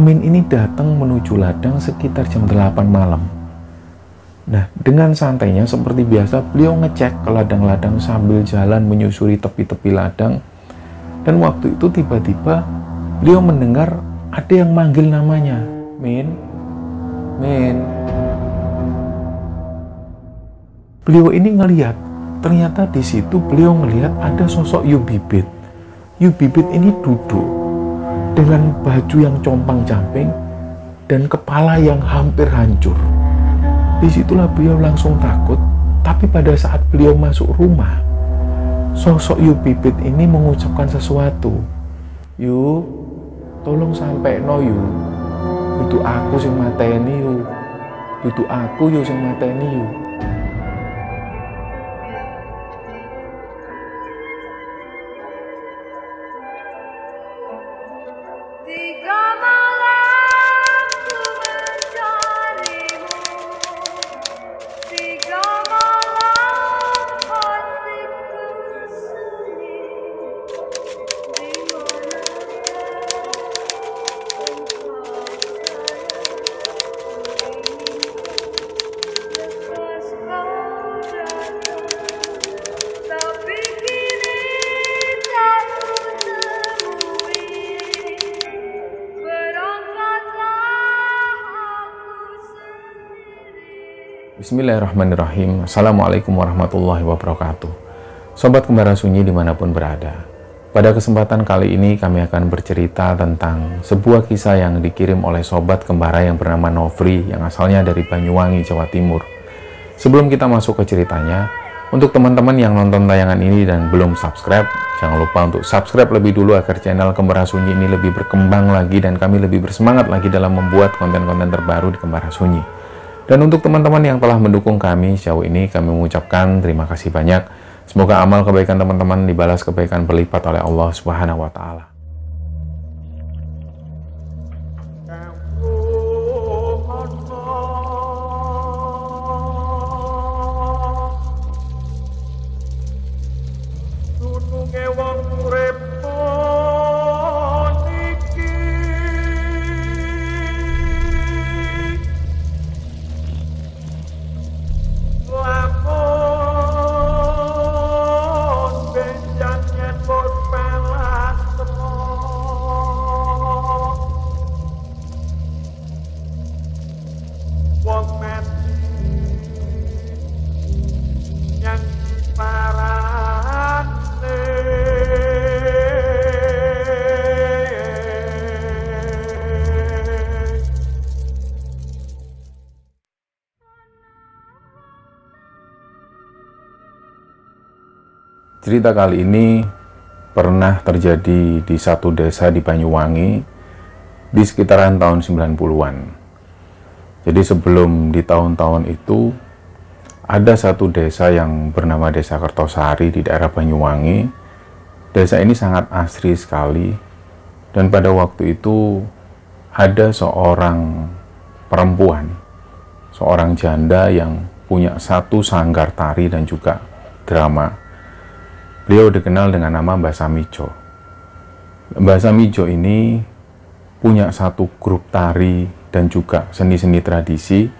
Min ini datang menuju ladang sekitar jam 8 malam. Nah, dengan santainya seperti biasa beliau ngecek ke ladang-ladang sambil jalan menyusuri tepi-tepi ladang. Dan waktu itu tiba-tiba beliau mendengar ada yang manggil namanya. Min, Min. Beliau ini ngelihat ternyata di situ beliau ngeliat ada sosok Yubibit. Yubibit ini duduk dengan baju yang compang camping dan kepala yang hampir hancur. Disitulah beliau langsung takut, tapi pada saat beliau masuk rumah, sosok Yu Pipit ini mengucapkan sesuatu. Yu, tolong sampai no Yu, itu aku sing mateni Yu, itu aku Yu sing mateni Yu. Bismillahirrahmanirrahim. Assalamualaikum warahmatullahi wabarakatuh. Sobat kembaran Sunyi dimanapun berada. Pada kesempatan kali ini kami akan bercerita tentang sebuah kisah yang dikirim oleh sobat kembara yang bernama Novri yang asalnya dari Banyuwangi, Jawa Timur. Sebelum kita masuk ke ceritanya, untuk teman-teman yang nonton tayangan ini dan belum subscribe, jangan lupa untuk subscribe lebih dulu agar channel Kembara Sunyi ini lebih berkembang lagi dan kami lebih bersemangat lagi dalam membuat konten-konten terbaru di Kembara Sunyi. Dan untuk teman-teman yang telah mendukung kami sejauh ini, kami mengucapkan terima kasih banyak. Semoga amal kebaikan teman-teman dibalas kebaikan berlipat oleh Allah Subhanahu wa taala. cerita kali ini pernah terjadi di satu desa di Banyuwangi di sekitaran tahun 90-an. Jadi sebelum di tahun-tahun itu ada satu desa yang bernama Desa Kertosari di daerah Banyuwangi. Desa ini sangat asri sekali dan pada waktu itu ada seorang perempuan, seorang janda yang punya satu sanggar tari dan juga drama Beliau dikenal dengan nama Mbah Samijo. Mbah Samijo ini punya satu grup tari dan juga seni-seni tradisi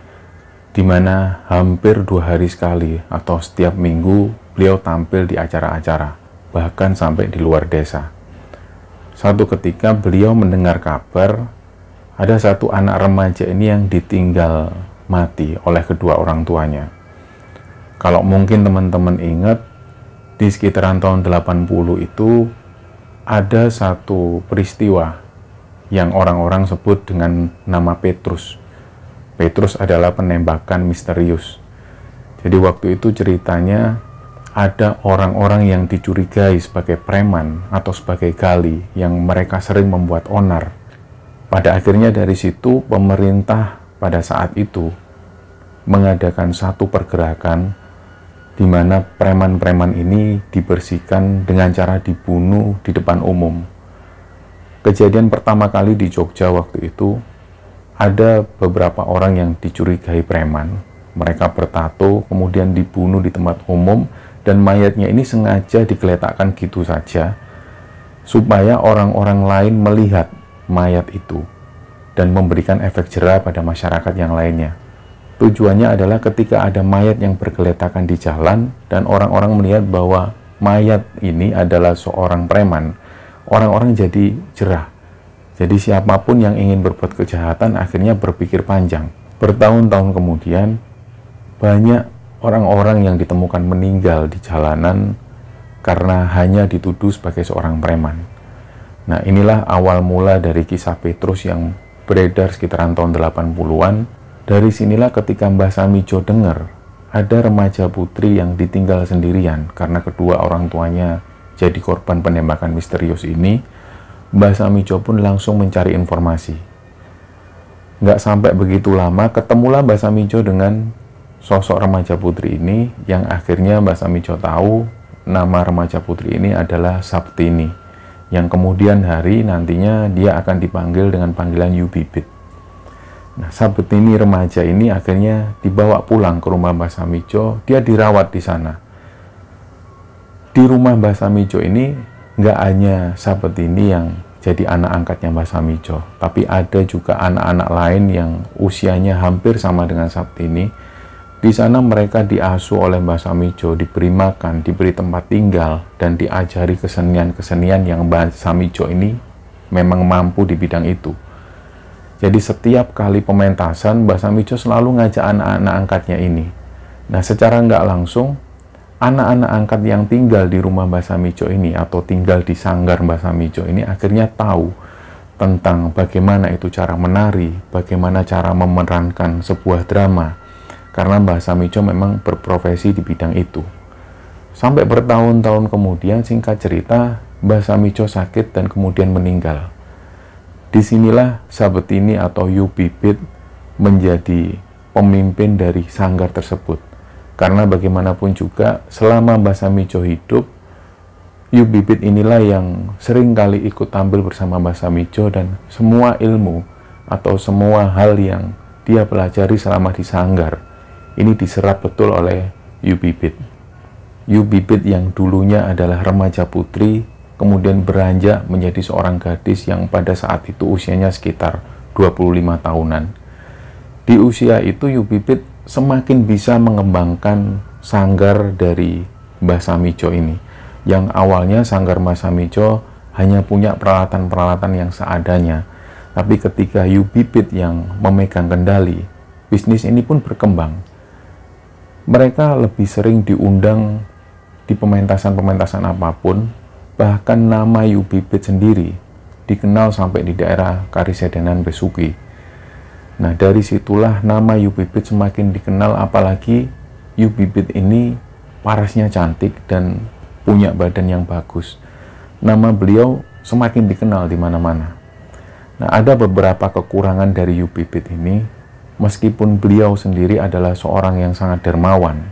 di mana hampir dua hari sekali atau setiap minggu beliau tampil di acara-acara, bahkan sampai di luar desa. Satu ketika beliau mendengar kabar ada satu anak remaja ini yang ditinggal mati oleh kedua orang tuanya. Kalau mungkin teman-teman ingat, di sekitaran tahun 80 itu ada satu peristiwa yang orang-orang sebut dengan nama Petrus. Petrus adalah penembakan misterius. Jadi waktu itu ceritanya ada orang-orang yang dicurigai sebagai preman atau sebagai gali yang mereka sering membuat onar. Pada akhirnya dari situ pemerintah pada saat itu mengadakan satu pergerakan di mana preman-preman ini dibersihkan dengan cara dibunuh di depan umum. Kejadian pertama kali di Jogja waktu itu, ada beberapa orang yang dicurigai preman. Mereka bertato, kemudian dibunuh di tempat umum, dan mayatnya ini sengaja digeletakkan gitu saja, supaya orang-orang lain melihat mayat itu dan memberikan efek jerah pada masyarakat yang lainnya. Tujuannya adalah ketika ada mayat yang bergeletakan di jalan dan orang-orang melihat bahwa mayat ini adalah seorang preman, orang-orang jadi jerah. Jadi siapapun yang ingin berbuat kejahatan akhirnya berpikir panjang. Bertahun-tahun kemudian, banyak orang-orang yang ditemukan meninggal di jalanan karena hanya dituduh sebagai seorang preman. Nah inilah awal mula dari kisah Petrus yang beredar sekitaran tahun 80-an dari sinilah ketika Mbah Samijo dengar ada remaja putri yang ditinggal sendirian karena kedua orang tuanya jadi korban penembakan misterius ini, Mbah Samijo pun langsung mencari informasi. Nggak sampai begitu lama, ketemulah Mbah Samijo dengan sosok remaja putri ini yang akhirnya Mbah Samijo tahu nama remaja putri ini adalah Sabtini yang kemudian hari nantinya dia akan dipanggil dengan panggilan Yubibit. Nah, ini remaja ini akhirnya dibawa pulang ke rumah Mbah Samijo, dia dirawat di sana. Di rumah Mbah Samijo ini nggak hanya ini yang jadi anak angkatnya Mbah Samijo, tapi ada juga anak-anak lain yang usianya hampir sama dengan ini. Di sana mereka diasuh oleh Mbah Samijo, diberi makan, diberi tempat tinggal, dan diajari kesenian-kesenian yang Mbah Samijo ini memang mampu di bidang itu. Jadi setiap kali pementasan, Mbak Samicho selalu ngajak anak-anak angkatnya ini. Nah, secara nggak langsung, anak-anak angkat yang tinggal di rumah Mbak Samicho ini atau tinggal di sanggar Mbak Samicho ini akhirnya tahu tentang bagaimana itu cara menari, bagaimana cara memerankan sebuah drama. Karena Mbak Samicho memang berprofesi di bidang itu. Sampai bertahun-tahun kemudian singkat cerita, Mbak Samicho sakit dan kemudian meninggal. Disinilah sahabat ini atau Yu bibit menjadi pemimpin dari sanggar tersebut. Karena bagaimanapun juga selama Mbah Samijo hidup, Yu bibit inilah yang sering kali ikut tampil bersama Mbah Samijo dan semua ilmu atau semua hal yang dia pelajari selama di sanggar ini diserap betul oleh Yu bibit Yu Bibit yang dulunya adalah remaja putri kemudian beranjak menjadi seorang gadis yang pada saat itu usianya sekitar 25 tahunan. Di usia itu Yubibit semakin bisa mengembangkan sanggar dari Mbah Samijo ini. Yang awalnya sanggar Mbah Samijo hanya punya peralatan-peralatan yang seadanya. Tapi ketika Yubibit yang memegang kendali, bisnis ini pun berkembang. Mereka lebih sering diundang di pementasan-pementasan apapun Bahkan nama Yubibit sendiri dikenal sampai di daerah Karisedenan Besuki. Nah, dari situlah nama Yubibit semakin dikenal apalagi Yubibit ini parasnya cantik dan punya badan yang bagus. Nama beliau semakin dikenal di mana-mana. Nah, ada beberapa kekurangan dari Yubibit ini, meskipun beliau sendiri adalah seorang yang sangat dermawan,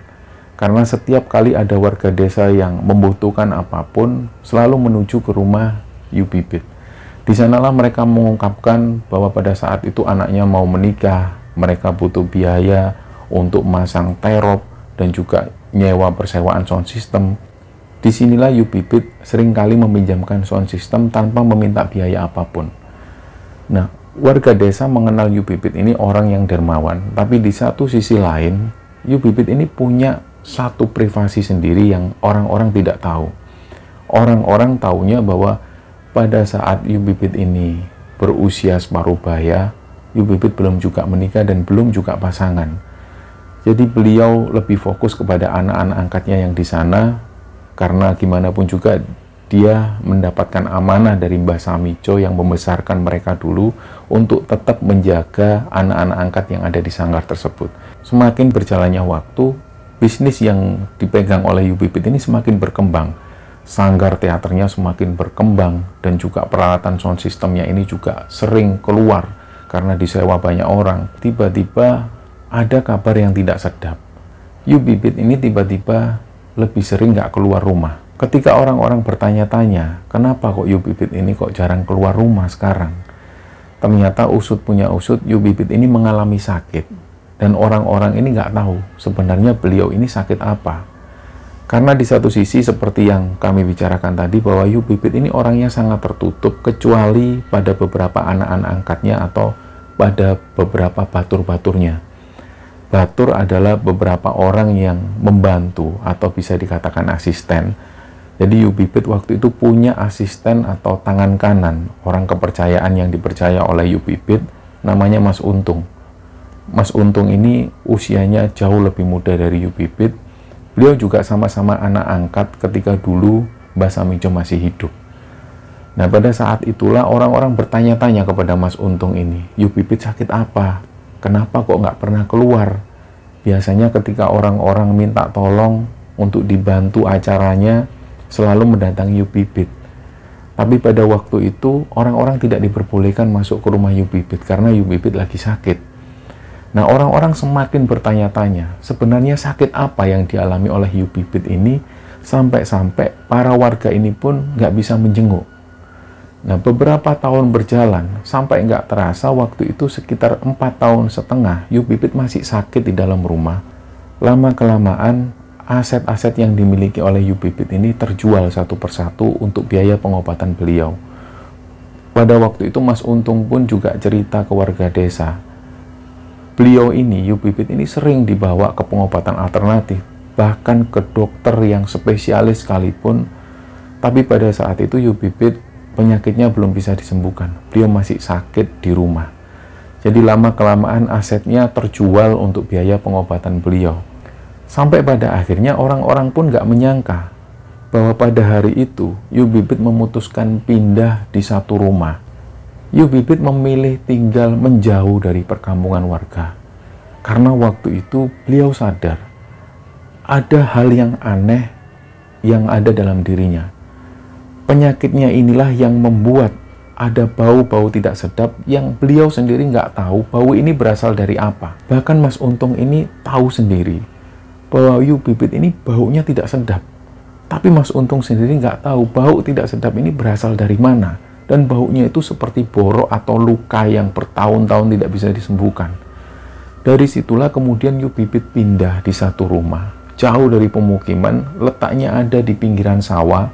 karena setiap kali ada warga desa yang membutuhkan apapun, selalu menuju ke rumah Yubibit. Di sanalah mereka mengungkapkan bahwa pada saat itu anaknya mau menikah, mereka butuh biaya untuk masang terop dan juga nyewa persewaan sound system. Disinilah Yu Bibit seringkali meminjamkan sound system tanpa meminta biaya apapun. Nah, warga desa mengenal Yubibit ini orang yang dermawan, tapi di satu sisi lain, Yubibit ini punya satu privasi sendiri yang orang-orang tidak tahu. Orang-orang tahunya bahwa pada saat Yubibit ini berusia separuh baya, Yubibit belum juga menikah dan belum juga pasangan. Jadi beliau lebih fokus kepada anak-anak angkatnya yang di sana, karena gimana pun juga dia mendapatkan amanah dari Mbah Samico yang membesarkan mereka dulu untuk tetap menjaga anak-anak angkat yang ada di sanggar tersebut. Semakin berjalannya waktu, bisnis yang dipegang oleh UBPT ini semakin berkembang. Sanggar teaternya semakin berkembang dan juga peralatan sound systemnya ini juga sering keluar karena disewa banyak orang. Tiba-tiba ada kabar yang tidak sedap. UBPT ini tiba-tiba lebih sering nggak keluar rumah. Ketika orang-orang bertanya-tanya, kenapa kok Yubibit ini kok jarang keluar rumah sekarang? Ternyata usut punya usut, Yubibit ini mengalami sakit dan orang-orang ini nggak tahu sebenarnya beliau ini sakit apa. Karena di satu sisi seperti yang kami bicarakan tadi bahwa Yu Bibit ini orangnya sangat tertutup kecuali pada beberapa anak-anak angkatnya atau pada beberapa batur-baturnya. Batur adalah beberapa orang yang membantu atau bisa dikatakan asisten. Jadi Yu Bibit waktu itu punya asisten atau tangan kanan, orang kepercayaan yang dipercaya oleh Yu Bibit, namanya Mas Untung Mas Untung ini usianya jauh lebih muda dari Yupipit. Beliau juga sama-sama anak angkat ketika dulu Mbah Samijo masih hidup. Nah, pada saat itulah orang-orang bertanya-tanya kepada Mas Untung ini, Yupipit sakit apa? Kenapa kok nggak pernah keluar? Biasanya ketika orang-orang minta tolong untuk dibantu acaranya, selalu mendatangi Yupipit. Tapi pada waktu itu, orang-orang tidak diperbolehkan masuk ke rumah Yupipit karena Yupipit lagi sakit. Nah, orang-orang semakin bertanya-tanya, sebenarnya sakit apa yang dialami oleh hiu bibit ini sampai-sampai para warga ini pun nggak bisa menjenguk. Nah, beberapa tahun berjalan, sampai nggak terasa waktu itu sekitar empat tahun setengah, hiu bibit masih sakit di dalam rumah. Lama-kelamaan, aset-aset yang dimiliki oleh hiu bibit ini terjual satu persatu untuk biaya pengobatan beliau. Pada waktu itu Mas Untung pun juga cerita ke warga desa beliau ini, Yu Bibit ini sering dibawa ke pengobatan alternatif, bahkan ke dokter yang spesialis sekalipun. Tapi pada saat itu Yu Bibit penyakitnya belum bisa disembuhkan. Beliau masih sakit di rumah. Jadi lama-kelamaan asetnya terjual untuk biaya pengobatan beliau. Sampai pada akhirnya orang-orang pun gak menyangka bahwa pada hari itu Yu Bibit memutuskan pindah di satu rumah Yu Bibit memilih tinggal menjauh dari perkampungan warga. Karena waktu itu beliau sadar ada hal yang aneh yang ada dalam dirinya. Penyakitnya inilah yang membuat ada bau-bau tidak sedap yang beliau sendiri nggak tahu bau ini berasal dari apa. Bahkan Mas Untung ini tahu sendiri bahwa Yu Bibit ini baunya tidak sedap. Tapi Mas Untung sendiri nggak tahu bau tidak sedap ini berasal dari mana dan baunya itu seperti borok atau luka yang bertahun-tahun tidak bisa disembuhkan. Dari situlah kemudian Yu Bibit pindah di satu rumah, jauh dari pemukiman, letaknya ada di pinggiran sawah,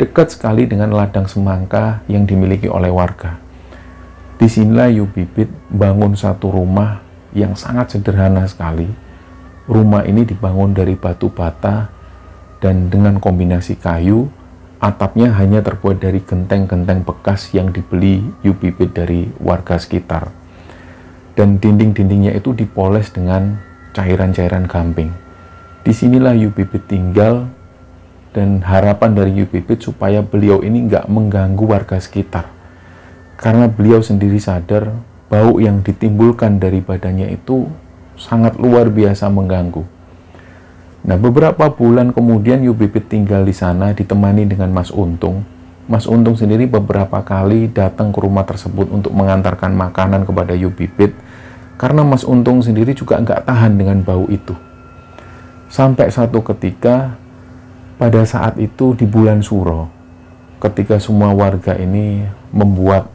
dekat sekali dengan ladang semangka yang dimiliki oleh warga. Disinilah Yu Bibit bangun satu rumah yang sangat sederhana sekali. Rumah ini dibangun dari batu bata dan dengan kombinasi kayu Atapnya hanya terbuat dari genteng-genteng bekas yang dibeli UPP dari warga sekitar. Dan dinding-dindingnya itu dipoles dengan cairan-cairan gamping. Disinilah UPP tinggal dan harapan dari UPP supaya beliau ini nggak mengganggu warga sekitar. Karena beliau sendiri sadar bau yang ditimbulkan dari badannya itu sangat luar biasa mengganggu Nah, beberapa bulan kemudian Bibit tinggal di sana ditemani dengan Mas Untung. Mas Untung sendiri beberapa kali datang ke rumah tersebut untuk mengantarkan makanan kepada Bibit karena Mas Untung sendiri juga nggak tahan dengan bau itu. Sampai satu ketika pada saat itu di bulan Suro, ketika semua warga ini membuat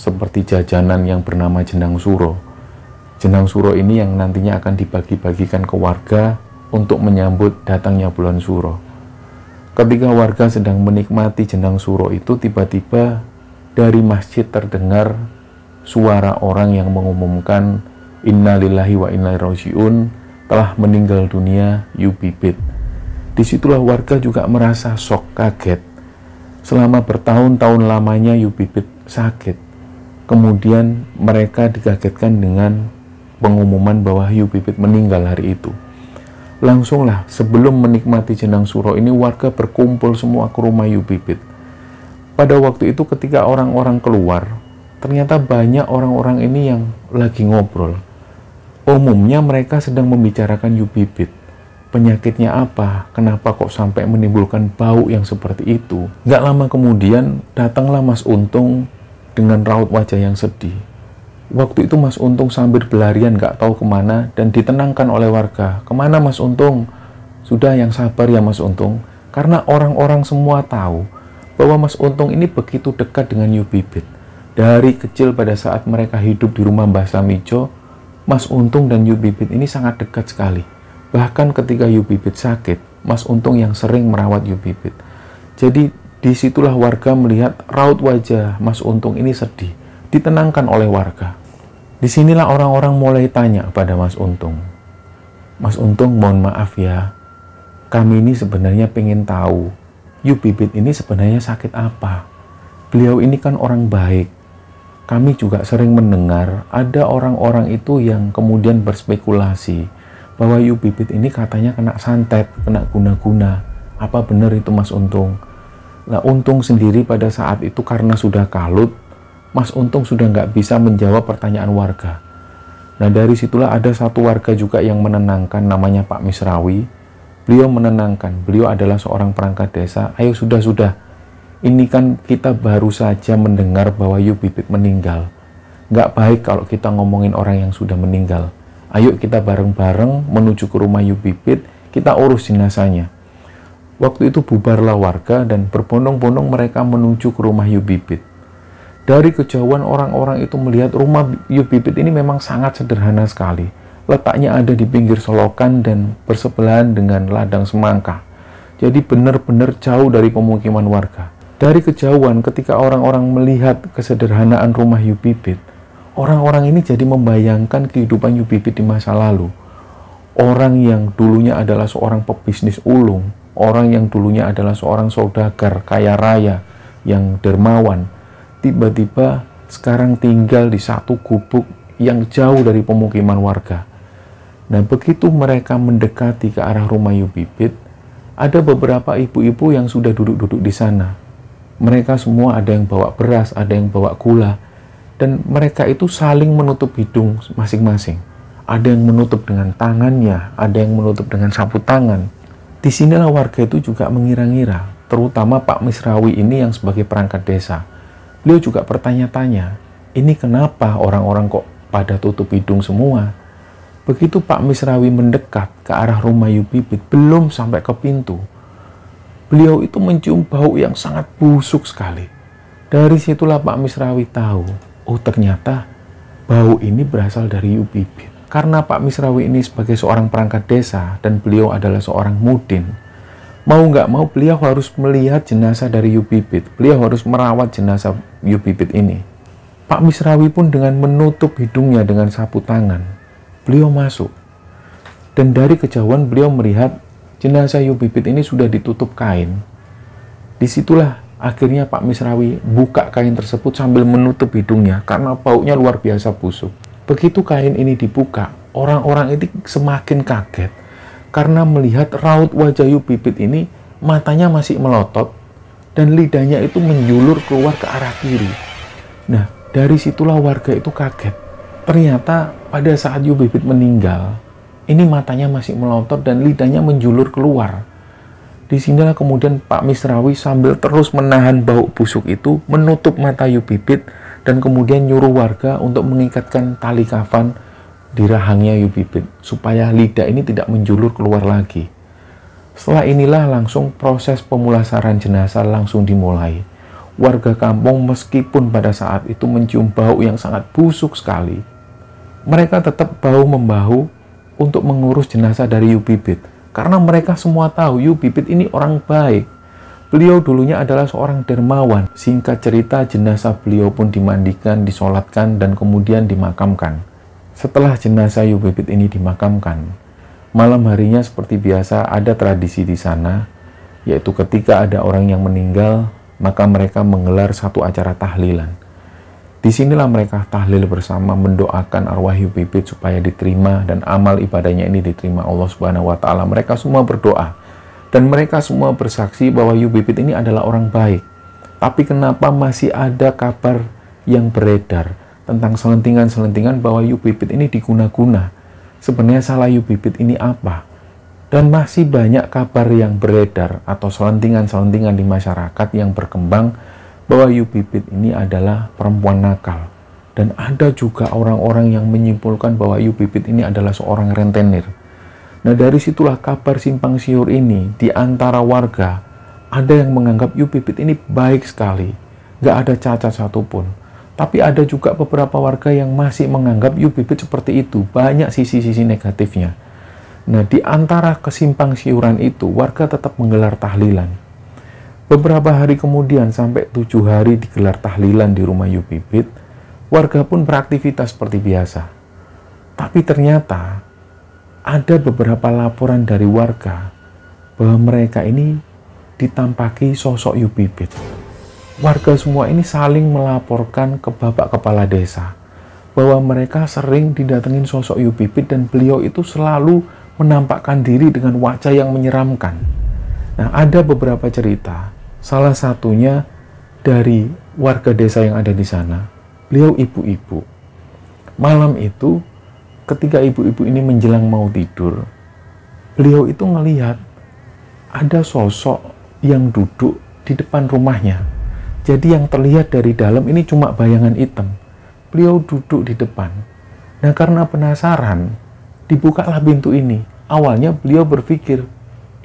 seperti jajanan yang bernama jenang suro. Jenang suro ini yang nantinya akan dibagi-bagikan ke warga untuk menyambut datangnya bulan suro. Ketika warga sedang menikmati jenang suro itu, tiba-tiba dari masjid terdengar suara orang yang mengumumkan innalillahi wa inna rojiun telah meninggal dunia Yubibit. Disitulah warga juga merasa sok kaget. Selama bertahun-tahun lamanya Yubibit sakit. Kemudian mereka dikagetkan dengan pengumuman bahwa Yubibit meninggal hari itu langsunglah sebelum menikmati jenang suro ini warga berkumpul semua ke rumah Yubibit. Pada waktu itu ketika orang-orang keluar, ternyata banyak orang-orang ini yang lagi ngobrol. Umumnya mereka sedang membicarakan Yubibit. Penyakitnya apa? Kenapa kok sampai menimbulkan bau yang seperti itu? Gak lama kemudian datanglah Mas Untung dengan raut wajah yang sedih. Waktu itu Mas Untung sambil berlarian gak tahu kemana dan ditenangkan oleh warga. Kemana Mas Untung? Sudah yang sabar ya Mas Untung. Karena orang-orang semua tahu bahwa Mas Untung ini begitu dekat dengan Yu Bibit. Dari kecil pada saat mereka hidup di rumah Mbah Samijo, Mas Untung dan Yu Bibit ini sangat dekat sekali. Bahkan ketika Yu Bibit sakit, Mas Untung yang sering merawat Yu Bibit. Jadi disitulah warga melihat raut wajah Mas Untung ini sedih ditenangkan oleh warga. Disinilah orang-orang mulai tanya pada Mas Untung. Mas Untung mohon maaf ya, kami ini sebenarnya pengen tahu, Yu Bibit ini sebenarnya sakit apa? Beliau ini kan orang baik. Kami juga sering mendengar ada orang-orang itu yang kemudian berspekulasi bahwa Yu Bibit ini katanya kena santet, kena guna-guna. Apa benar itu Mas Untung? Nah Untung sendiri pada saat itu karena sudah kalut, Mas Untung sudah nggak bisa menjawab pertanyaan warga. Nah dari situlah ada satu warga juga yang menenangkan namanya Pak Misrawi. Beliau menenangkan, beliau adalah seorang perangkat desa. Ayo sudah-sudah, ini kan kita baru saja mendengar bahwa Yu Bibit meninggal. Nggak baik kalau kita ngomongin orang yang sudah meninggal. Ayo kita bareng-bareng menuju ke rumah Yu Bibit, kita urus jenazahnya. Waktu itu bubarlah warga dan berbondong-bondong mereka menuju ke rumah Yu Bibit. Dari kejauhan orang-orang itu melihat rumah Yub Bibit ini memang sangat sederhana sekali. Letaknya ada di pinggir selokan dan bersebelahan dengan ladang semangka. Jadi benar-benar jauh dari pemukiman warga. Dari kejauhan ketika orang-orang melihat kesederhanaan rumah Yub Bibit, orang-orang ini jadi membayangkan kehidupan Yub Bibit di masa lalu. Orang yang dulunya adalah seorang pebisnis ulung, orang yang dulunya adalah seorang saudagar kaya raya yang dermawan, tiba-tiba sekarang tinggal di satu gubuk yang jauh dari pemukiman warga. Nah begitu mereka mendekati ke arah rumah Yubibit, ada beberapa ibu-ibu yang sudah duduk-duduk di sana. Mereka semua ada yang bawa beras, ada yang bawa gula, dan mereka itu saling menutup hidung masing-masing. Ada yang menutup dengan tangannya, ada yang menutup dengan sapu tangan. Disinilah warga itu juga mengira-ngira, terutama Pak Misrawi ini yang sebagai perangkat desa Beliau juga bertanya-tanya, ini kenapa orang-orang kok pada tutup hidung semua? Begitu Pak Misrawi mendekat ke arah rumah Yubibit, belum sampai ke pintu, beliau itu mencium bau yang sangat busuk sekali. Dari situlah Pak Misrawi tahu, oh ternyata bau ini berasal dari Yubibit. Karena Pak Misrawi ini sebagai seorang perangkat desa dan beliau adalah seorang mudin, mau nggak mau beliau harus melihat jenazah dari Yubibit. Beliau harus merawat jenazah Yubibit ini. Pak Misrawi pun dengan menutup hidungnya dengan sapu tangan, beliau masuk. Dan dari kejauhan beliau melihat jenazah Yubibit ini sudah ditutup kain. Disitulah akhirnya Pak Misrawi buka kain tersebut sambil menutup hidungnya karena baunya luar biasa busuk. Begitu kain ini dibuka, orang-orang itu semakin kaget karena melihat raut wajah Yu Pipit ini matanya masih melotot dan lidahnya itu menjulur keluar ke arah kiri. Nah, dari situlah warga itu kaget. Ternyata pada saat Yu Pipit meninggal, ini matanya masih melotot dan lidahnya menjulur keluar. Di sinilah kemudian Pak Misrawi sambil terus menahan bau busuk itu menutup mata Yu Pipit dan kemudian nyuruh warga untuk mengikatkan tali kafan di rahangnya hiu bibit supaya lidah ini tidak menjulur keluar lagi. Setelah inilah langsung proses pemulasaran jenazah langsung dimulai. Warga kampung meskipun pada saat itu mencium bau yang sangat busuk sekali, mereka tetap bau membahu untuk mengurus jenazah dari Yu bibit karena mereka semua tahu Yu bibit ini orang baik. Beliau dulunya adalah seorang dermawan. Singkat cerita, jenazah beliau pun dimandikan, disolatkan, dan kemudian dimakamkan. Setelah jenazah Yubebit ini dimakamkan, malam harinya seperti biasa ada tradisi di sana, yaitu ketika ada orang yang meninggal, maka mereka menggelar satu acara tahlilan. Disinilah mereka tahlil bersama mendoakan arwah Yubibit supaya diterima dan amal ibadahnya ini diterima Allah Subhanahu wa taala. Mereka semua berdoa dan mereka semua bersaksi bahwa Yubibit ini adalah orang baik. Tapi kenapa masih ada kabar yang beredar tentang selentingan-selentingan bahwa Yubibit ini diguna-guna. Sebenarnya salah Yubibit ini apa? Dan masih banyak kabar yang beredar atau selentingan-selentingan di masyarakat yang berkembang bahwa Yubibit ini adalah perempuan nakal. Dan ada juga orang-orang yang menyimpulkan bahwa Yubibit ini adalah seorang rentenir. Nah dari situlah kabar simpang siur ini di antara warga ada yang menganggap Yubibit ini baik sekali, Gak ada cacat satupun. Tapi ada juga beberapa warga yang masih menganggap UBB bibit seperti itu. Banyak sisi-sisi negatifnya. Nah, di antara kesimpang siuran itu, warga tetap menggelar tahlilan. Beberapa hari kemudian, sampai tujuh hari digelar tahlilan di rumah UBB, warga pun beraktivitas seperti biasa. Tapi ternyata, ada beberapa laporan dari warga bahwa mereka ini ditampaki sosok hiu bibit warga semua ini saling melaporkan ke Bapak Kepala Desa bahwa mereka sering didatengin sosok Yu Pipit dan beliau itu selalu menampakkan diri dengan wajah yang menyeramkan. Nah, ada beberapa cerita. Salah satunya dari warga desa yang ada di sana. Beliau ibu-ibu. Malam itu ketika ibu-ibu ini menjelang mau tidur, beliau itu ngelihat ada sosok yang duduk di depan rumahnya jadi yang terlihat dari dalam ini cuma bayangan hitam. Beliau duduk di depan. Nah karena penasaran, dibukalah pintu ini. Awalnya beliau berpikir,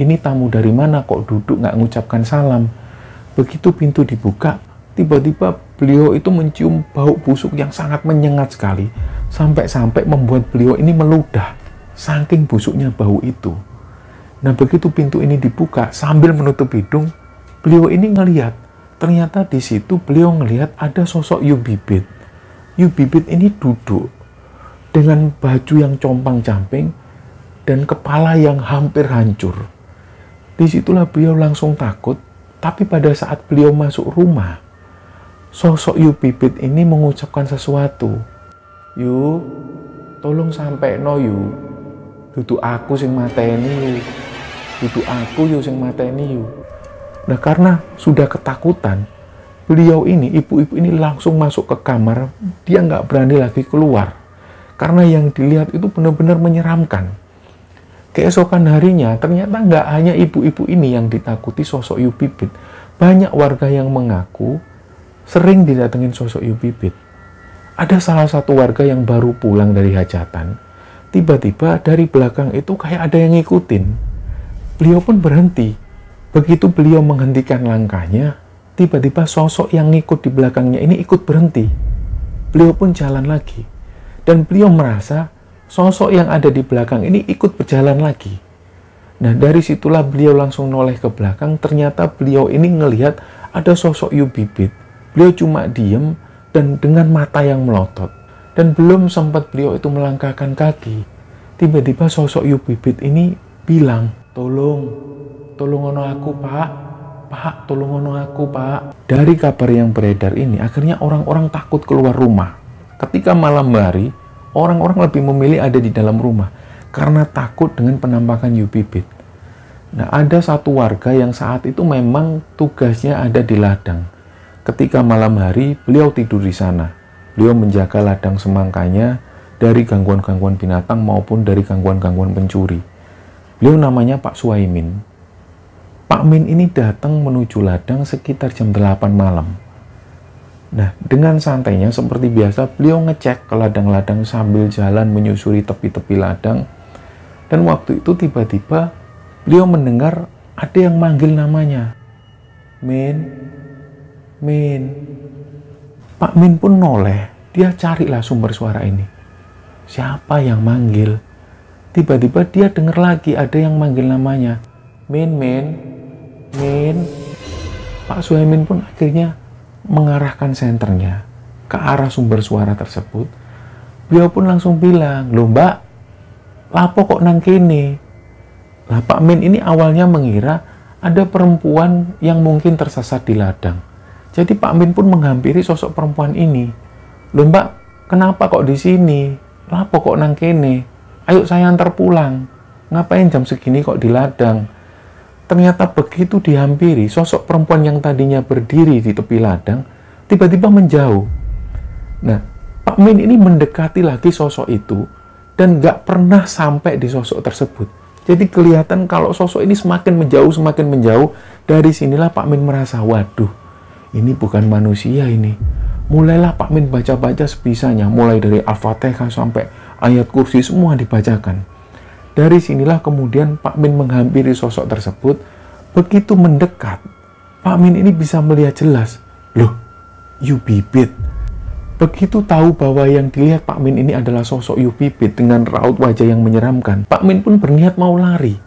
ini tamu dari mana kok duduk nggak mengucapkan salam. Begitu pintu dibuka, tiba-tiba beliau itu mencium bau busuk yang sangat menyengat sekali. Sampai-sampai membuat beliau ini meludah. Saking busuknya bau itu. Nah begitu pintu ini dibuka, sambil menutup hidung, beliau ini ngeliat ternyata di situ beliau melihat ada sosok Yu Bibit. Yu Bibit ini duduk dengan baju yang compang-camping dan kepala yang hampir hancur. Disitulah beliau langsung takut, tapi pada saat beliau masuk rumah, sosok Yu Bibit ini mengucapkan sesuatu. Yu, tolong sampai no Yu, duduk aku sing mateni Yu, duduk aku Yu sing mateni Yu. Nah, karena sudah ketakutan, beliau ini, ibu-ibu ini langsung masuk ke kamar, dia nggak berani lagi keluar. Karena yang dilihat itu benar-benar menyeramkan. Keesokan harinya, ternyata nggak hanya ibu-ibu ini yang ditakuti sosok Yu Bibit. Banyak warga yang mengaku sering didatengin sosok Yu Bibit. Ada salah satu warga yang baru pulang dari hajatan. Tiba-tiba dari belakang itu kayak ada yang ngikutin. Beliau pun berhenti Begitu beliau menghentikan langkahnya, tiba-tiba sosok yang ikut di belakangnya ini ikut berhenti. Beliau pun jalan lagi. Dan beliau merasa sosok yang ada di belakang ini ikut berjalan lagi. Nah, dari situlah beliau langsung noleh ke belakang. Ternyata beliau ini ngelihat ada sosok Yu Bibit. Beliau cuma diem dan dengan mata yang melotot. Dan belum sempat beliau itu melangkahkan kaki. Tiba-tiba sosok Yu Bibit ini bilang, tolong tolong ono aku pak pak tolong ono aku pak dari kabar yang beredar ini akhirnya orang-orang takut keluar rumah ketika malam hari orang-orang lebih memilih ada di dalam rumah karena takut dengan penampakan bibit nah ada satu warga yang saat itu memang tugasnya ada di ladang ketika malam hari beliau tidur di sana beliau menjaga ladang semangkanya dari gangguan-gangguan binatang maupun dari gangguan-gangguan pencuri. Beliau namanya Pak Suaimin. Pak Min ini datang menuju ladang sekitar jam 8 malam. Nah, dengan santainya seperti biasa beliau ngecek ke ladang-ladang sambil jalan menyusuri tepi-tepi ladang. Dan waktu itu tiba-tiba beliau mendengar ada yang manggil namanya. Min, Min. Pak Min pun noleh, dia carilah sumber suara ini. Siapa yang manggil? Tiba-tiba dia dengar lagi ada yang manggil namanya. Min, Min, Min. Pak Suhaimin pun akhirnya mengarahkan senternya ke arah sumber suara tersebut. Beliau pun langsung bilang, loh mbak, lapo kok nang kini? Nah Pak Min ini awalnya mengira ada perempuan yang mungkin tersesat di ladang. Jadi Pak Min pun menghampiri sosok perempuan ini. Loh mbak, kenapa kok di sini? Lapo kok nang kini? Ayo saya antar pulang. Ngapain jam segini kok di ladang? Ternyata begitu dihampiri, sosok perempuan yang tadinya berdiri di tepi ladang, tiba-tiba menjauh. Nah, Pak Min ini mendekati lagi sosok itu, dan gak pernah sampai di sosok tersebut. Jadi kelihatan kalau sosok ini semakin menjauh, semakin menjauh, dari sinilah Pak Min merasa, waduh, ini bukan manusia ini. Mulailah Pak Min baca-baca sebisanya, mulai dari Al-Fatihah sampai ayat kursi semua dibacakan. Dari sinilah kemudian Pak Min menghampiri sosok tersebut. Begitu mendekat, Pak Min ini bisa melihat jelas. Loh, Yu Bibit. Begitu tahu bahwa yang dilihat Pak Min ini adalah sosok Yu Bibit dengan raut wajah yang menyeramkan, Pak Min pun berniat mau lari.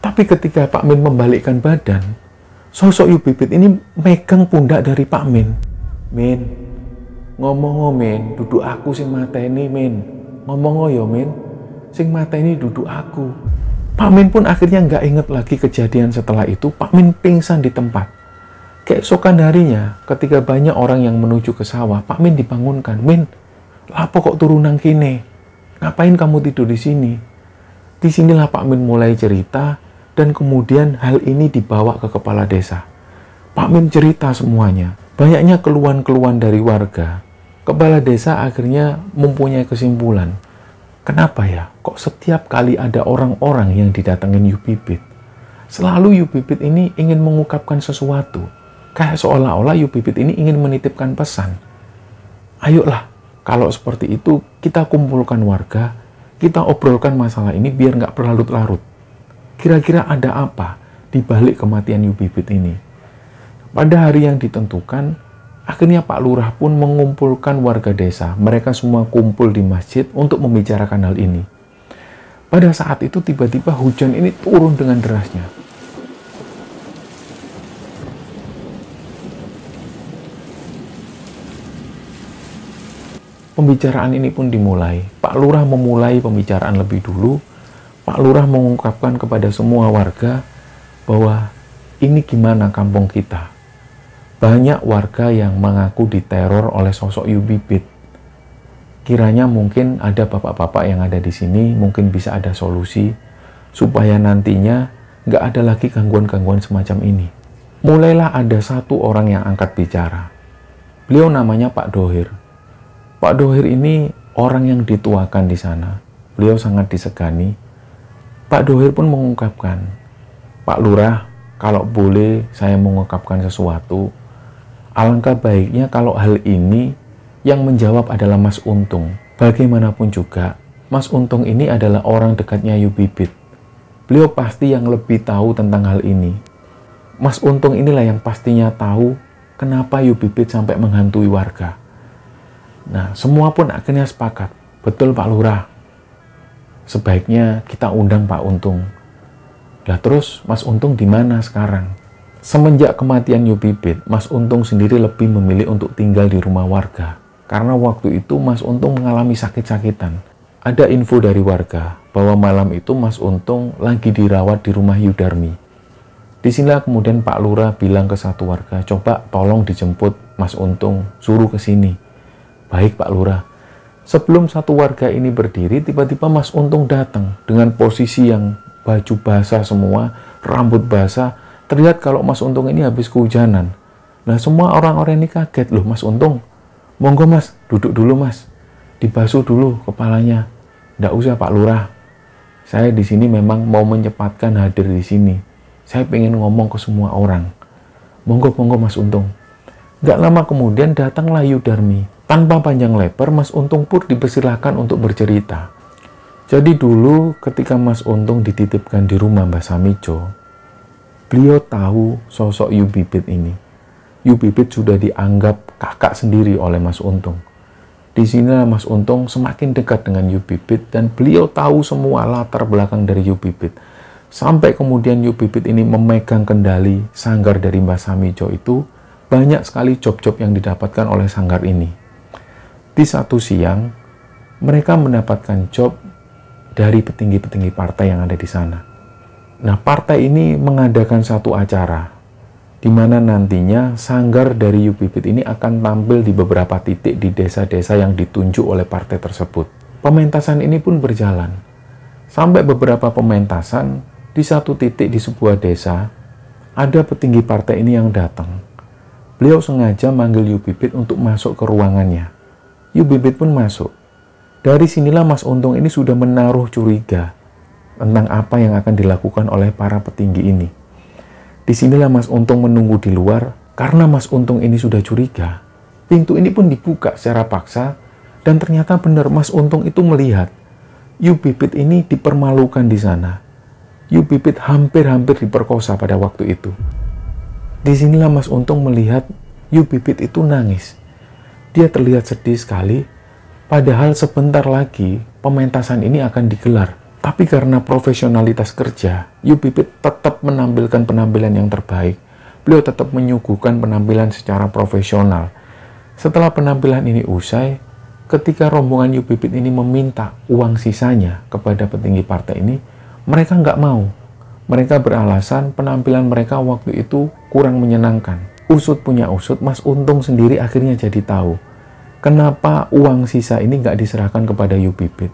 Tapi ketika Pak Min membalikkan badan, sosok Yu Bibit ini megang pundak dari Pak Min. Min, ngomong Min, duduk aku mata ini, Min. Ngomong ngomong ya, Min sing mata ini duduk aku. Pak Min pun akhirnya nggak inget lagi kejadian setelah itu, Pak Min pingsan di tempat. Keesokan harinya, ketika banyak orang yang menuju ke sawah, Pak Min dibangunkan. Min, lapo kok turunan kini? Ngapain kamu tidur di sini? Di Disinilah Pak Min mulai cerita, dan kemudian hal ini dibawa ke kepala desa. Pak Min cerita semuanya. Banyaknya keluhan-keluhan dari warga. Kepala desa akhirnya mempunyai kesimpulan Kenapa ya? Kok setiap kali ada orang-orang yang didatengin Yu selalu Yu ini ingin mengungkapkan sesuatu. Kayak seolah-olah Yu ini ingin menitipkan pesan. Ayolah, kalau seperti itu kita kumpulkan warga, kita obrolkan masalah ini biar nggak berlarut-larut. Kira-kira ada apa di balik kematian Yu ini? Pada hari yang ditentukan, Akhirnya Pak Lurah pun mengumpulkan warga desa. Mereka semua kumpul di masjid untuk membicarakan hal ini. Pada saat itu tiba-tiba hujan ini turun dengan derasnya. Pembicaraan ini pun dimulai. Pak Lurah memulai pembicaraan lebih dulu. Pak Lurah mengungkapkan kepada semua warga bahwa ini gimana kampung kita banyak warga yang mengaku diteror oleh sosok Yubibit. Kiranya mungkin ada bapak-bapak yang ada di sini, mungkin bisa ada solusi supaya nantinya nggak ada lagi gangguan-gangguan semacam ini. Mulailah ada satu orang yang angkat bicara. Beliau namanya Pak Dohir. Pak Dohir ini orang yang dituakan di sana. Beliau sangat disegani. Pak Dohir pun mengungkapkan, Pak Lurah, kalau boleh saya mengungkapkan sesuatu, Alangkah baiknya kalau hal ini yang menjawab adalah Mas Untung. Bagaimanapun juga, Mas Untung ini adalah orang dekatnya Yu Bibit. Beliau pasti yang lebih tahu tentang hal ini. Mas Untung inilah yang pastinya tahu kenapa Yu Bibit sampai menghantui warga. Nah, semua pun akhirnya sepakat. Betul Pak Lurah. Sebaiknya kita undang Pak Untung. Lah terus Mas Untung di mana sekarang? Semenjak kematian Yu Mas Untung sendiri lebih memilih untuk tinggal di rumah warga. Karena waktu itu Mas Untung mengalami sakit-sakitan. Ada info dari warga bahwa malam itu Mas Untung lagi dirawat di rumah Yudarmi. Disinilah kemudian Pak Lura bilang ke satu warga, coba tolong dijemput Mas Untung, suruh ke sini. Baik Pak Lura. Sebelum satu warga ini berdiri, tiba-tiba Mas Untung datang dengan posisi yang baju basah semua, rambut basah, Terlihat kalau Mas Untung ini habis kehujanan. Nah semua orang-orang ini kaget loh Mas Untung. Monggo Mas, duduk dulu Mas. Dibasuh dulu kepalanya. Nggak usah Pak Lurah. Saya di sini memang mau menyempatkan hadir di sini. Saya pengen ngomong ke semua orang. Monggo, monggo Mas Untung. Gak lama kemudian datanglah Yudarmi. Tanpa panjang lebar, Mas Untung pun dipersilahkan untuk bercerita. Jadi dulu ketika Mas Untung dititipkan di rumah Mbak Samijo, Beliau tahu sosok Yu Bibit ini. Yu Bibit sudah dianggap kakak sendiri oleh Mas Untung. Di sini Mas Untung semakin dekat dengan Yu Bibit dan beliau tahu semua latar belakang dari Yu Bibit. Sampai kemudian Yu Bibit ini memegang kendali sanggar dari Mbah Samijo itu, banyak sekali job-job yang didapatkan oleh sanggar ini. Di satu siang, mereka mendapatkan job dari petinggi-petinggi partai yang ada di sana Nah, partai ini mengadakan satu acara di mana nantinya sanggar dari Yubibit ini akan tampil di beberapa titik di desa-desa yang ditunjuk oleh partai tersebut. Pementasan ini pun berjalan. Sampai beberapa pementasan, di satu titik di sebuah desa, ada petinggi partai ini yang datang. Beliau sengaja manggil Yubibit untuk masuk ke ruangannya. Yubibit pun masuk. Dari sinilah Mas Untung ini sudah menaruh curiga tentang apa yang akan dilakukan oleh para petinggi ini. Disinilah Mas Untung menunggu di luar karena Mas Untung ini sudah curiga. Pintu ini pun dibuka secara paksa dan ternyata benar Mas Untung itu melihat Yu Bibit ini dipermalukan di sana. Yu Bibit hampir-hampir diperkosa pada waktu itu. Disinilah Mas Untung melihat Yu Bibit itu nangis. Dia terlihat sedih sekali, padahal sebentar lagi pementasan ini akan digelar tapi karena profesionalitas kerja, Yu Pipit tetap menampilkan penampilan yang terbaik. Beliau tetap menyuguhkan penampilan secara profesional. Setelah penampilan ini usai, ketika rombongan Yu Pipit ini meminta uang sisanya kepada petinggi partai ini, mereka nggak mau. Mereka beralasan penampilan mereka waktu itu kurang menyenangkan. Usut punya usut, Mas Untung sendiri akhirnya jadi tahu kenapa uang sisa ini nggak diserahkan kepada Yu Pipit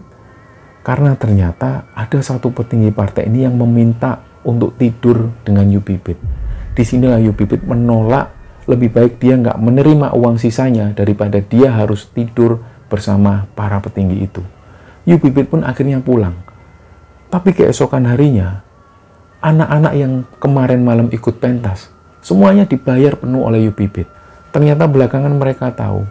karena ternyata ada satu petinggi partai ini yang meminta untuk tidur dengan Yubibit. Disinilah Yubibit menolak lebih baik dia nggak menerima uang sisanya daripada dia harus tidur bersama para petinggi itu. Yubibit pun akhirnya pulang. Tapi keesokan harinya, anak-anak yang kemarin malam ikut pentas, semuanya dibayar penuh oleh Yubibit. Ternyata belakangan mereka tahu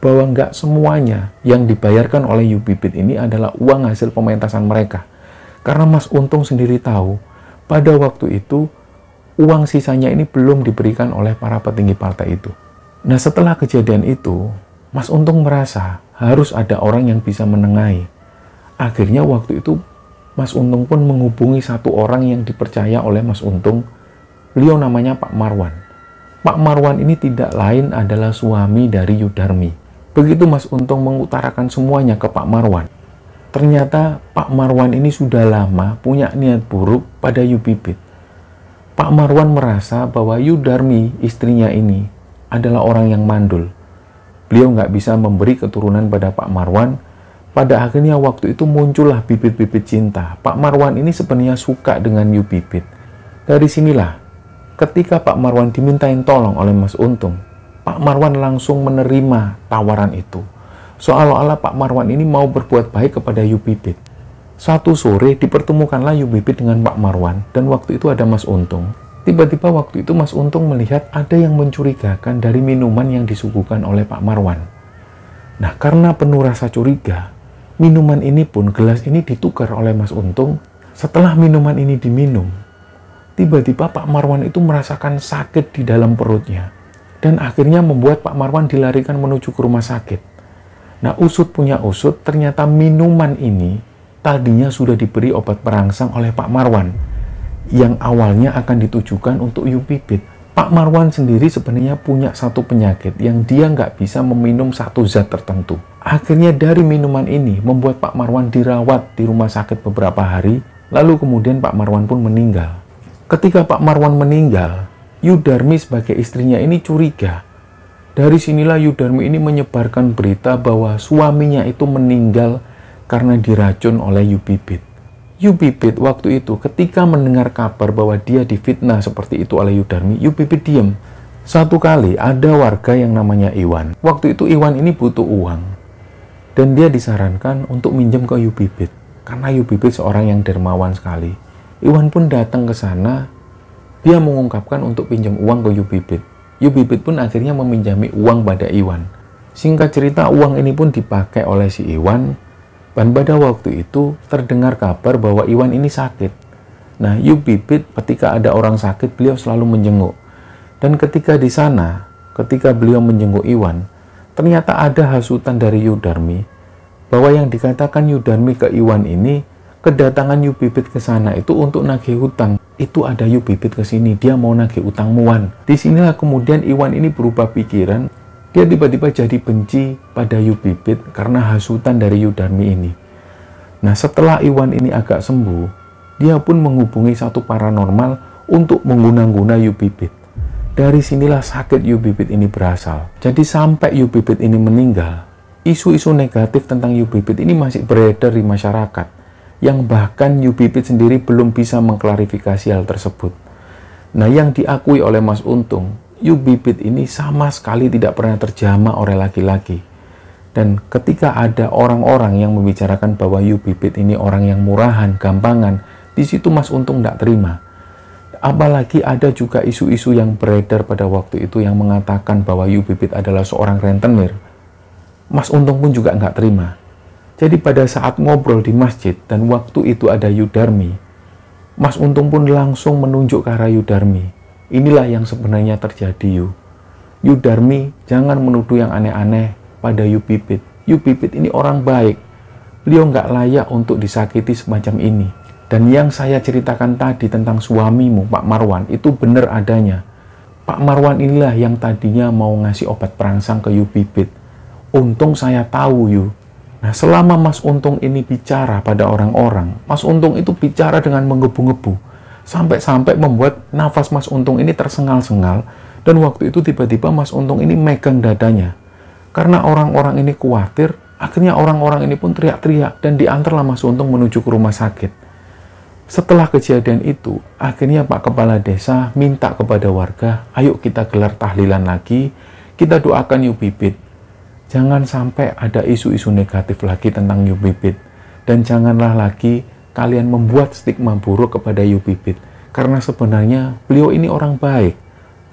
bahwa nggak semuanya yang dibayarkan oleh Yubibit ini adalah uang hasil pementasan mereka. Karena Mas Untung sendiri tahu, pada waktu itu uang sisanya ini belum diberikan oleh para petinggi partai itu. Nah setelah kejadian itu, Mas Untung merasa harus ada orang yang bisa menengahi. Akhirnya waktu itu Mas Untung pun menghubungi satu orang yang dipercaya oleh Mas Untung. Beliau namanya Pak Marwan. Pak Marwan ini tidak lain adalah suami dari Yudarmi. Begitu Mas Untung mengutarakan semuanya ke Pak Marwan, ternyata Pak Marwan ini sudah lama punya niat buruk pada Yupipit. Pak Marwan merasa bahwa Yudarmi, istrinya ini, adalah orang yang mandul. Beliau nggak bisa memberi keturunan pada Pak Marwan. Pada akhirnya waktu itu muncullah bibit-bibit cinta. Pak Marwan ini sebenarnya suka dengan Yupipit. Dari sinilah, ketika Pak Marwan dimintain tolong oleh Mas Untung, Pak Marwan langsung menerima tawaran itu. Seolah-olah Pak Marwan ini mau berbuat baik kepada Yubibit. Satu sore dipertemukanlah Yubibit dengan Pak Marwan dan waktu itu ada Mas Untung. Tiba-tiba waktu itu Mas Untung melihat ada yang mencurigakan dari minuman yang disuguhkan oleh Pak Marwan. Nah karena penuh rasa curiga, minuman ini pun gelas ini ditukar oleh Mas Untung. Setelah minuman ini diminum, tiba-tiba Pak Marwan itu merasakan sakit di dalam perutnya dan akhirnya membuat Pak Marwan dilarikan menuju ke rumah sakit. Nah, usut punya usut, ternyata minuman ini tadinya sudah diberi obat perangsang oleh Pak Marwan yang awalnya akan ditujukan untuk Yu Pak Marwan sendiri sebenarnya punya satu penyakit yang dia nggak bisa meminum satu zat tertentu. Akhirnya dari minuman ini membuat Pak Marwan dirawat di rumah sakit beberapa hari, lalu kemudian Pak Marwan pun meninggal. Ketika Pak Marwan meninggal, Yudarmi sebagai istrinya ini curiga. Dari sinilah Yudarmi ini menyebarkan berita bahwa suaminya itu meninggal karena diracun oleh Yubibit. Yubibit waktu itu ketika mendengar kabar bahwa dia difitnah seperti itu oleh Yudarmi, Yubibit diam. Satu kali ada warga yang namanya Iwan. Waktu itu Iwan ini butuh uang. Dan dia disarankan untuk minjem ke Yubibit. Karena Yubibit seorang yang dermawan sekali. Iwan pun datang ke sana dia mengungkapkan untuk pinjam uang ke Yubibit. Yubibit pun akhirnya meminjami uang pada Iwan. Singkat cerita, uang ini pun dipakai oleh si Iwan. Dan pada waktu itu terdengar kabar bahwa Iwan ini sakit. Nah, Yubibit ketika ada orang sakit, beliau selalu menjenguk. Dan ketika di sana, ketika beliau menjenguk Iwan, ternyata ada hasutan dari Yudarmi bahwa yang dikatakan Yudarmi ke Iwan ini kedatangan Yubibit ke sana itu untuk nagih hutang itu ada yuk bibit ke sini, dia mau nagih utang Muan. sinilah kemudian Iwan ini berubah pikiran, dia tiba-tiba jadi benci pada yuk Bibit karena hasutan dari Yudarmi ini. Nah setelah Iwan ini agak sembuh, dia pun menghubungi satu paranormal untuk mengguna-guna yuk Bibit. Dari sinilah sakit yuk Bibit ini berasal. Jadi sampai yuk Bibit ini meninggal, isu-isu negatif tentang yuk Bibit ini masih beredar di masyarakat yang bahkan UBP sendiri belum bisa mengklarifikasi hal tersebut. Nah, yang diakui oleh Mas Untung, UBP ini sama sekali tidak pernah terjamah oleh laki-laki. Dan ketika ada orang-orang yang membicarakan bahwa Yubipit ini orang yang murahan, gampangan, di situ Mas Untung tidak terima. Apalagi ada juga isu-isu yang beredar pada waktu itu yang mengatakan bahwa Yu adalah seorang rentenir. Mas Untung pun juga nggak terima. Jadi pada saat ngobrol di masjid dan waktu itu ada Yudarmi, Mas Untung pun langsung menunjuk ke arah Yudarmi. Inilah yang sebenarnya terjadi Yu. Yudarmi jangan menuduh yang aneh-aneh pada Yu Pipit. Yu Pipit ini orang baik. Beliau nggak layak untuk disakiti semacam ini. Dan yang saya ceritakan tadi tentang suamimu, Pak Marwan, itu benar adanya. Pak Marwan inilah yang tadinya mau ngasih obat perangsang ke Yu Pipit. Untung saya tahu Yu, Nah, selama Mas Untung ini bicara pada orang-orang, Mas Untung itu bicara dengan menggebu-gebu, sampai-sampai membuat nafas Mas Untung ini tersengal-sengal, dan waktu itu tiba-tiba Mas Untung ini megang dadanya. Karena orang-orang ini khawatir, akhirnya orang-orang ini pun teriak-teriak dan diantarlah Mas Untung menuju ke rumah sakit. Setelah kejadian itu, akhirnya Pak Kepala Desa minta kepada warga, ayo kita gelar tahlilan lagi, kita doakan Yu Bibit, Jangan sampai ada isu-isu negatif lagi tentang hiu bibit. Dan janganlah lagi kalian membuat stigma buruk kepada hiu bibit. Karena sebenarnya beliau ini orang baik.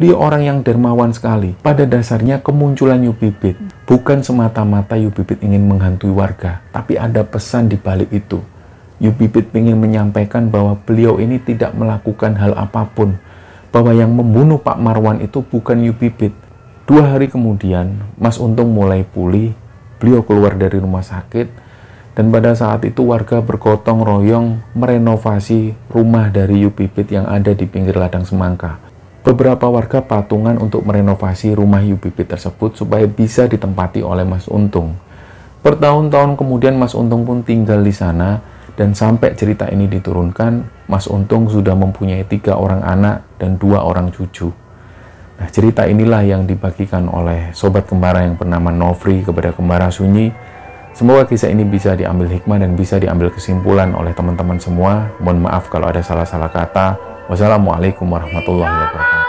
Beliau orang yang dermawan sekali. Pada dasarnya kemunculan hiu bibit bukan semata-mata hiu bibit ingin menghantui warga, tapi ada pesan di balik itu. Hiu bibit ingin menyampaikan bahwa beliau ini tidak melakukan hal apapun, bahwa yang membunuh Pak Marwan itu bukan hiu bibit, Dua hari kemudian, Mas Untung mulai pulih. Beliau keluar dari rumah sakit, dan pada saat itu warga bergotong royong merenovasi rumah dari Yupipit yang ada di pinggir ladang semangka. Beberapa warga patungan untuk merenovasi rumah Yupipit tersebut supaya bisa ditempati oleh Mas Untung. Bertahun-tahun kemudian Mas Untung pun tinggal di sana dan sampai cerita ini diturunkan, Mas Untung sudah mempunyai tiga orang anak dan dua orang cucu. Nah, cerita inilah yang dibagikan oleh sobat kembara yang bernama Novri kepada kembara Sunyi. Semoga kisah ini bisa diambil hikmah dan bisa diambil kesimpulan oleh teman-teman semua. Mohon maaf kalau ada salah-salah kata. Wassalamualaikum warahmatullahi wabarakatuh.